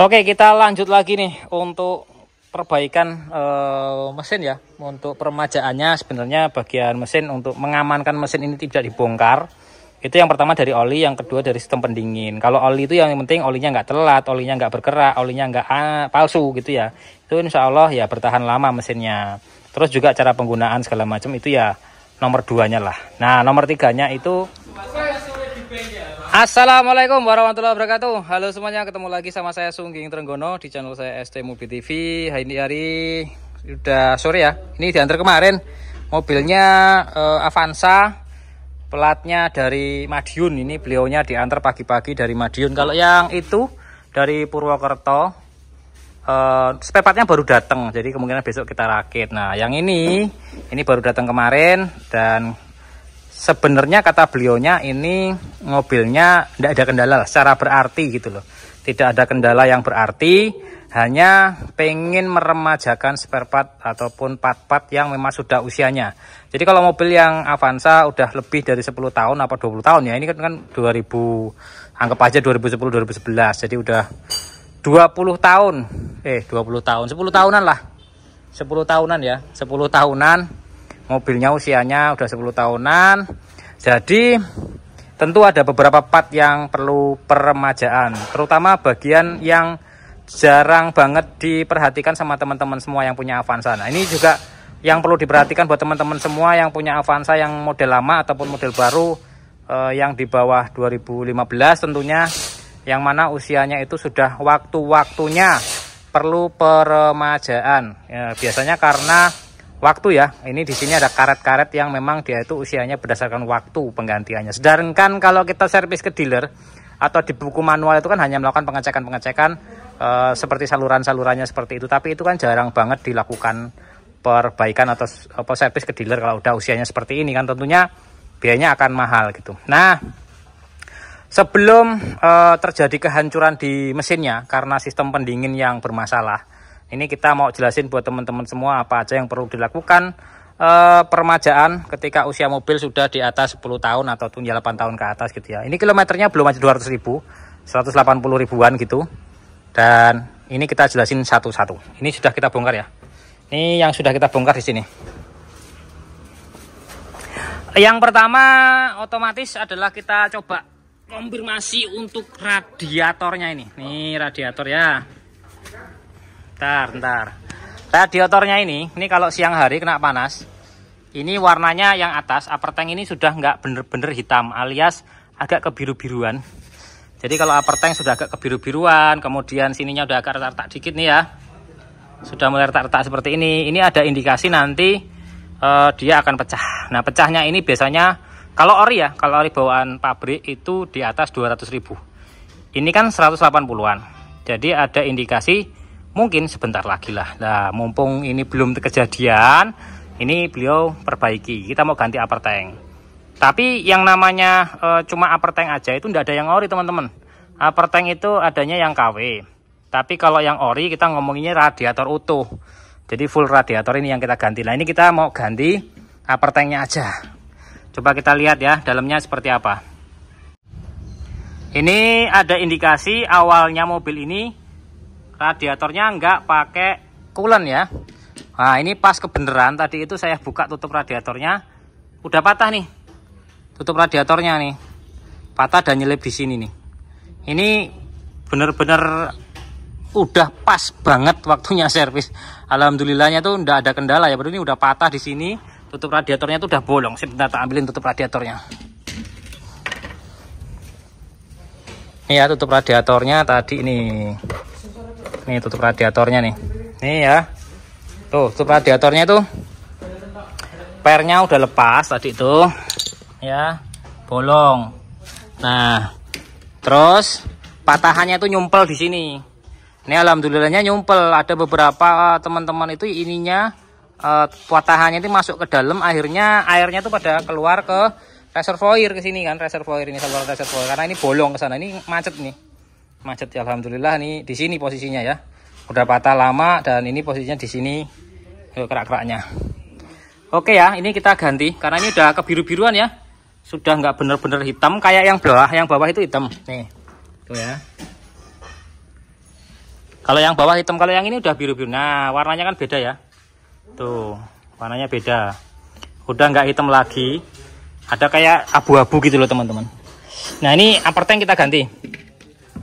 Oke, kita lanjut lagi nih untuk perbaikan e, mesin ya. Untuk permajaannya sebenarnya bagian mesin untuk mengamankan mesin ini tidak dibongkar. Itu yang pertama dari oli, yang kedua dari sistem pendingin. Kalau oli itu yang penting olinya nggak telat, olinya nggak bergerak, olinya nggak ah, palsu gitu ya. Itu insya Allah ya bertahan lama mesinnya. Terus juga cara penggunaan segala macam itu ya nomor duanya lah. Nah nomor tiganya itu Assalamualaikum warahmatullahi wabarakatuh Halo semuanya ketemu lagi sama saya Sungging Trenggono Di channel saya ST Mobil TV Hari ini hari sudah sore ya Ini diantar kemarin Mobilnya uh, Avanza Pelatnya dari Madiun Ini beliaunya diantar pagi-pagi dari Madiun Kalau yang itu dari Purwokerto Uh, baru datang Jadi kemungkinan besok kita rakit Nah yang ini Ini baru datang kemarin Dan sebenarnya kata beliaunya ini mobilnya tidak ada kendala secara berarti gitu loh tidak ada kendala yang berarti hanya pengen meremajakan spare part ataupun part-part yang memang sudah usianya jadi kalau mobil yang Avanza udah lebih dari 10 tahun apa 20 tahun ya ini kan, kan 2000 anggap aja 2010 2011 jadi udah 20 tahun eh 20 tahun 10 tahunan lah 10 tahunan ya 10 tahunan mobilnya usianya udah 10 tahunan jadi tentu ada beberapa part yang perlu peremajaan terutama bagian yang jarang banget diperhatikan sama teman-teman semua yang punya Avanza nah ini juga yang perlu diperhatikan buat teman-teman semua yang punya Avanza yang model lama ataupun model baru eh, yang di bawah 2015 tentunya yang mana usianya itu sudah waktu-waktunya perlu peremajaan ya, biasanya karena waktu ya. Ini di sini ada karet-karet yang memang dia itu usianya berdasarkan waktu penggantiannya. Sedangkan kalau kita servis ke dealer atau di buku manual itu kan hanya melakukan pengecekan-pengecekan e, seperti saluran-salurannya seperti itu, tapi itu kan jarang banget dilakukan perbaikan atau apa servis ke dealer kalau udah usianya seperti ini kan tentunya biayanya akan mahal gitu. Nah, sebelum e, terjadi kehancuran di mesinnya karena sistem pendingin yang bermasalah ini kita mau jelasin buat teman-teman semua apa aja yang perlu dilakukan e, permajaan ketika usia mobil sudah di atas 10 tahun atau 8 tahun ke atas gitu ya ini kilometernya belum aja 200 ribu 180 ribuan gitu dan ini kita jelasin satu-satu ini sudah kita bongkar ya ini yang sudah kita bongkar di sini yang pertama otomatis adalah kita coba konfirmasi untuk radiatornya ini nih radiator ya Ntar, ntar. Radiatornya ini, ini kalau siang hari kena panas, ini warnanya yang atas, upper tank ini sudah nggak bener-bener hitam, alias agak kebiru-biruan. Jadi kalau upper tank sudah agak kebiru-biruan, kemudian sininya udah agak retak-retak dikit nih ya. Sudah mulai retak-retak seperti ini. Ini ada indikasi nanti uh, dia akan pecah. Nah, pecahnya ini biasanya kalau ori ya, kalau ori bawaan pabrik itu di atas ribu Ini kan 180-an. Jadi ada indikasi mungkin sebentar lagi lah nah mumpung ini belum kejadian ini beliau perbaiki kita mau ganti upper tank tapi yang namanya e, cuma upper tank aja itu tidak ada yang ori teman-teman upper tank itu adanya yang KW tapi kalau yang ori kita ngomonginnya radiator utuh jadi full radiator ini yang kita ganti nah ini kita mau ganti upper tanknya aja coba kita lihat ya dalamnya seperti apa ini ada indikasi awalnya mobil ini radiatornya enggak pakai coolant ya nah ini pas kebenaran tadi itu saya buka tutup radiatornya udah patah nih tutup radiatornya nih patah dan nyelip di sini nih ini bener-bener udah pas banget waktunya servis alhamdulillahnya tuh ndak ada kendala ya berarti ini udah patah di sini tutup radiatornya tuh udah bolong sebentar tak ambilin tutup radiatornya ini ya tutup radiatornya tadi ini nih tutup radiatornya nih nih ya tuh tutup radiatornya itu pernya udah lepas tadi itu ya bolong nah terus patahannya itu nyumpel di sini ini alhamdulillahnya nyumpel ada beberapa eh, teman-teman itu ininya uh, patahannya itu masuk ke dalam akhirnya airnya tuh pada keluar ke reservoir ke sini kan reservoir ini saluran reservoir karena ini bolong ke sana ini macet nih macet ya alhamdulillah nih di sini posisinya ya udah patah lama dan ini posisinya di sini kerak-keraknya oke ya ini kita ganti karena ini udah kebiru-biruan ya sudah nggak bener-bener hitam kayak yang bawah yang bawah itu hitam nih tuh ya kalau yang bawah hitam kalau yang ini udah biru-biru nah warnanya kan beda ya tuh warnanya beda udah nggak hitam lagi ada kayak abu-abu gitu loh teman-teman nah ini aparten kita ganti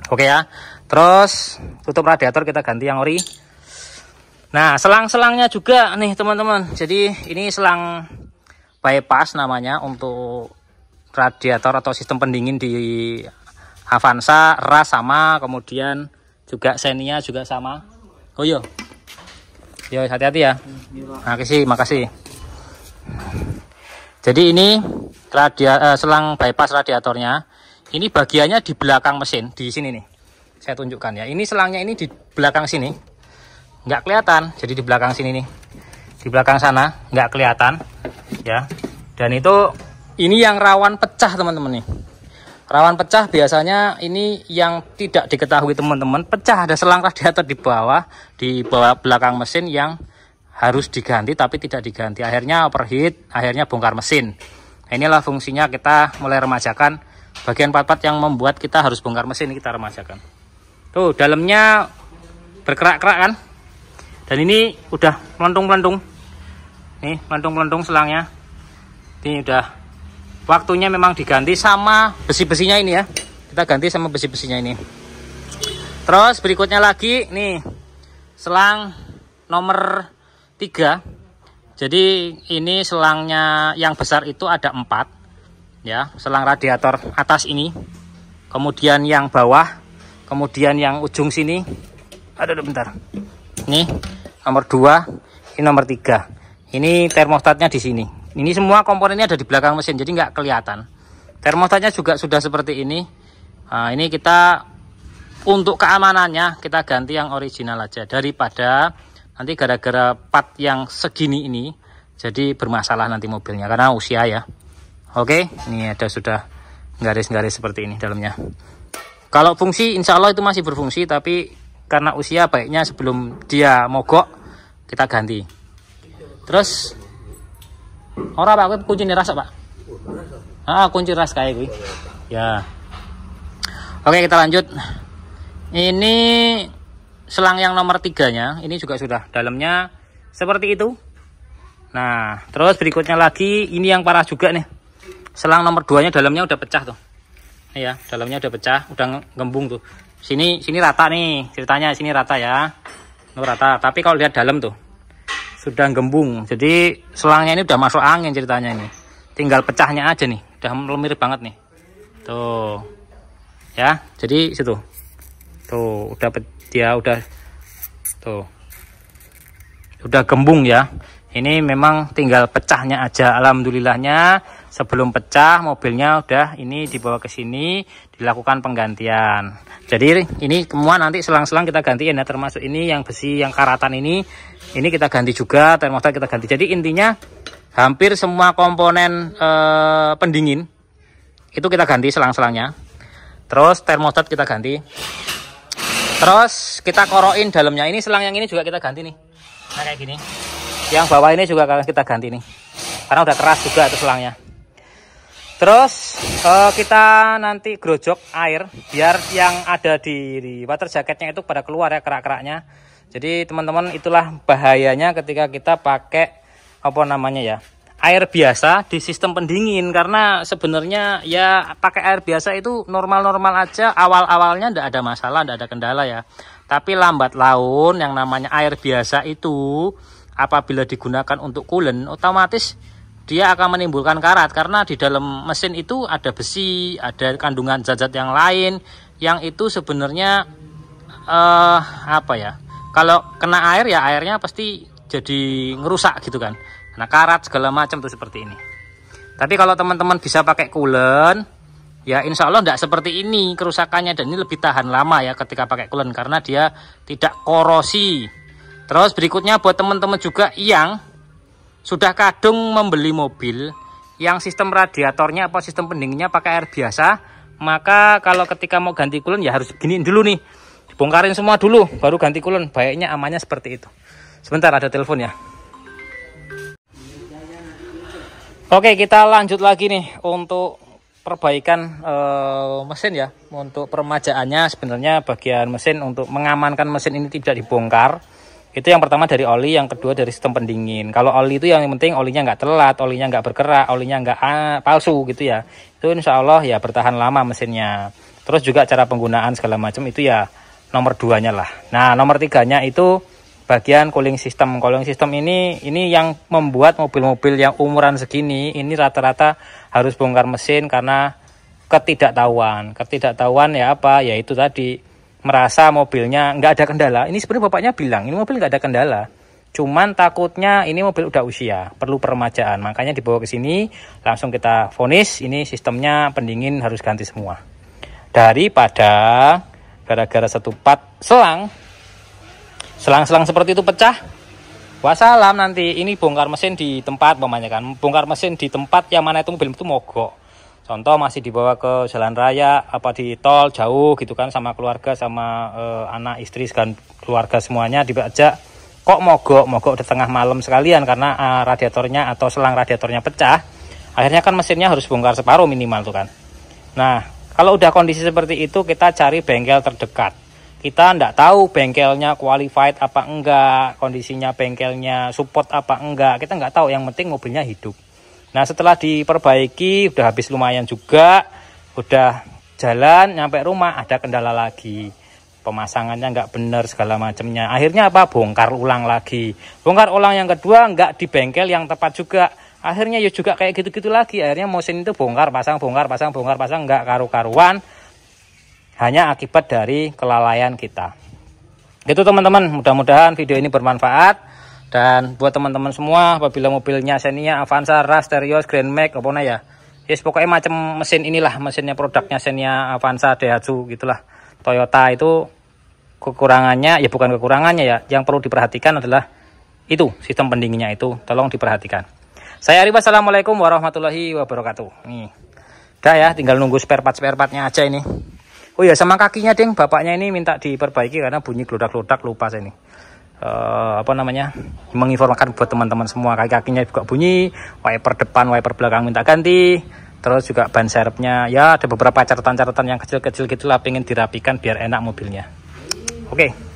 oke ya terus tutup radiator kita ganti yang ori nah selang-selangnya juga nih teman-teman jadi ini selang bypass namanya untuk radiator atau sistem pendingin di Avanza RAS sama kemudian juga Xenia juga sama oh iya yo iya, hati-hati ya Nah, makasih makasih jadi ini radia, eh, selang bypass radiatornya ini bagiannya di belakang mesin, di sini nih. Saya tunjukkan ya. Ini selangnya ini di belakang sini. Nggak kelihatan, jadi di belakang sini nih. Di belakang sana, nggak kelihatan. ya. Dan itu, ini yang rawan pecah teman-teman nih. Rawan pecah biasanya ini yang tidak diketahui teman-teman pecah ada selang radiator di bawah di bawah belakang mesin yang harus diganti tapi tidak diganti akhirnya overheat akhirnya bongkar mesin nah, inilah fungsinya kita mulai remajakan bagian part-part yang membuat kita harus bongkar mesin ini kita remajakan tuh dalamnya berkerak-kerak kan dan ini udah melentung-melentung nih melentung-melentung selangnya ini udah waktunya memang diganti sama besi-besinya ini ya kita ganti sama besi-besinya ini terus berikutnya lagi nih selang nomor tiga. jadi ini selangnya yang besar itu ada empat ya selang radiator atas ini kemudian yang bawah kemudian yang ujung sini ada bentar ini nomor 2 ini nomor 3 ini termostatnya di sini ini semua komponennya ada di belakang mesin jadi nggak kelihatan termostatnya juga sudah seperti ini nah, ini kita untuk keamanannya kita ganti yang original aja daripada nanti gara-gara part yang segini ini jadi bermasalah nanti mobilnya karena usia ya Oke, ini ada sudah garis-garis seperti ini dalamnya. Kalau fungsi, insya Allah itu masih berfungsi, tapi karena usia baiknya sebelum dia mogok kita ganti. Terus, ora pak, kunci rasa pak. Ah, kunci ras kayak gue. Ya. Oke, kita lanjut. Ini selang yang nomor tiganya, ini juga sudah dalamnya seperti itu. Nah, terus berikutnya lagi, ini yang parah juga nih selang nomor 2 nya dalamnya udah pecah tuh ini ya dalamnya udah pecah udah ngembung tuh sini sini rata nih ceritanya sini rata ya Nuh rata tapi kalau lihat dalam tuh sudah gembung jadi selangnya ini udah masuk angin ceritanya ini tinggal pecahnya aja nih udah lemir banget nih tuh ya jadi situ tuh udah dia udah tuh udah gembung ya ini memang tinggal pecahnya aja alhamdulillahnya sebelum pecah mobilnya udah ini dibawa ke sini dilakukan penggantian jadi ini semua nanti selang-selang kita ganti, ya termasuk ini yang besi yang karatan ini ini kita ganti juga termostat kita ganti jadi intinya hampir semua komponen eh, pendingin itu kita ganti selang-selangnya terus termostat kita ganti terus kita koroin dalamnya ini selang yang ini juga kita ganti nih nah kayak gini yang bawah ini juga kita ganti nih karena udah keras juga itu selangnya Terus uh, kita nanti grojok air biar yang ada di, di water jacketnya itu pada keluar ya kerak-keraknya. Jadi teman-teman itulah bahayanya ketika kita pakai apa namanya ya air biasa di sistem pendingin karena sebenarnya ya pakai air biasa itu normal-normal aja awal-awalnya tidak ada masalah tidak ada kendala ya tapi lambat laun yang namanya air biasa itu apabila digunakan untuk coolant otomatis dia akan menimbulkan karat karena di dalam mesin itu ada besi, ada kandungan zat-zat yang lain yang itu sebenarnya eh, apa ya? Kalau kena air ya airnya pasti jadi ngerusak gitu kan. Nah, karat segala macam tuh seperti ini. Tapi kalau teman-teman bisa pakai coolant, ya insya Allah tidak seperti ini kerusakannya dan ini lebih tahan lama ya ketika pakai coolant karena dia tidak korosi. Terus berikutnya buat teman-teman juga yang sudah kadung membeli mobil yang sistem radiatornya apa sistem pendinginnya pakai air biasa, maka kalau ketika mau ganti kulon ya harus begini dulu nih. Dibongkarin semua dulu baru ganti kulon, Baiknya amannya seperti itu. Sebentar ada telepon ya. Oke, kita lanjut lagi nih untuk perbaikan e, mesin ya. Untuk permajaannya sebenarnya bagian mesin untuk mengamankan mesin ini tidak dibongkar itu yang pertama dari oli, yang kedua dari sistem pendingin. Kalau oli itu yang penting olinya nggak telat, olinya nggak bergerak, olinya nggak ah, palsu gitu ya. Itu insya Allah ya bertahan lama mesinnya. Terus juga cara penggunaan segala macam itu ya nomor duanya lah. Nah nomor tiganya itu bagian cooling system. Cooling system ini ini yang membuat mobil-mobil yang umuran segini ini rata-rata harus bongkar mesin karena ketidaktahuan. Ketidaktahuan ya apa? ya itu tadi merasa mobilnya nggak ada kendala. Ini sebenarnya bapaknya bilang ini mobil nggak ada kendala. Cuman takutnya ini mobil udah usia, perlu peremajaan. Makanya dibawa ke sini, langsung kita vonis ini sistemnya pendingin harus ganti semua. Daripada gara-gara satu part selang, selang-selang seperti itu pecah, wassalam nanti ini bongkar mesin di tempat, bapaknya kan, bongkar mesin di tempat yang mana itu mobil itu mogok Contoh masih dibawa ke jalan raya, apa di tol jauh gitu kan sama keluarga sama e, anak istri dan keluarga semuanya diajak kok mogok mogok di tengah malam sekalian karena e, radiatornya atau selang radiatornya pecah. Akhirnya kan mesinnya harus bongkar separuh minimal tuh kan. Nah kalau udah kondisi seperti itu kita cari bengkel terdekat. Kita nggak tahu bengkelnya qualified apa enggak, kondisinya bengkelnya support apa enggak, kita nggak tahu. Yang penting mobilnya hidup. Nah setelah diperbaiki udah habis lumayan juga udah jalan nyampe rumah ada kendala lagi pemasangannya nggak bener segala macamnya akhirnya apa bongkar ulang lagi bongkar ulang yang kedua nggak di bengkel yang tepat juga akhirnya ya juga kayak gitu-gitu lagi akhirnya mesin itu bongkar pasang bongkar pasang bongkar pasang nggak karu-karuan hanya akibat dari kelalaian kita gitu teman-teman mudah-mudahan video ini bermanfaat dan buat teman-teman semua apabila mobilnya Xenia, Avanza, Rasterios, Terios, Grand Max apa ya. Yes, pokoknya macam mesin inilah mesinnya produknya Xenia, Avanza, Daihatsu gitulah. Toyota itu kekurangannya ya bukan kekurangannya ya, yang perlu diperhatikan adalah itu sistem pendinginnya itu tolong diperhatikan. Saya Arif Assalamualaikum warahmatullahi wabarakatuh. Nih. dah ya, tinggal nunggu spare part spare partnya aja ini. Oh ya, sama kakinya ding, bapaknya ini minta diperbaiki karena bunyi gelodak-gelodak lupa saya ini uh, apa namanya menginformasikan buat teman-teman semua kaki-kakinya juga bunyi wiper depan wiper belakang minta ganti terus juga ban serepnya ya ada beberapa catatan-catatan yang kecil-kecil gitulah pengen dirapikan biar enak mobilnya oke okay.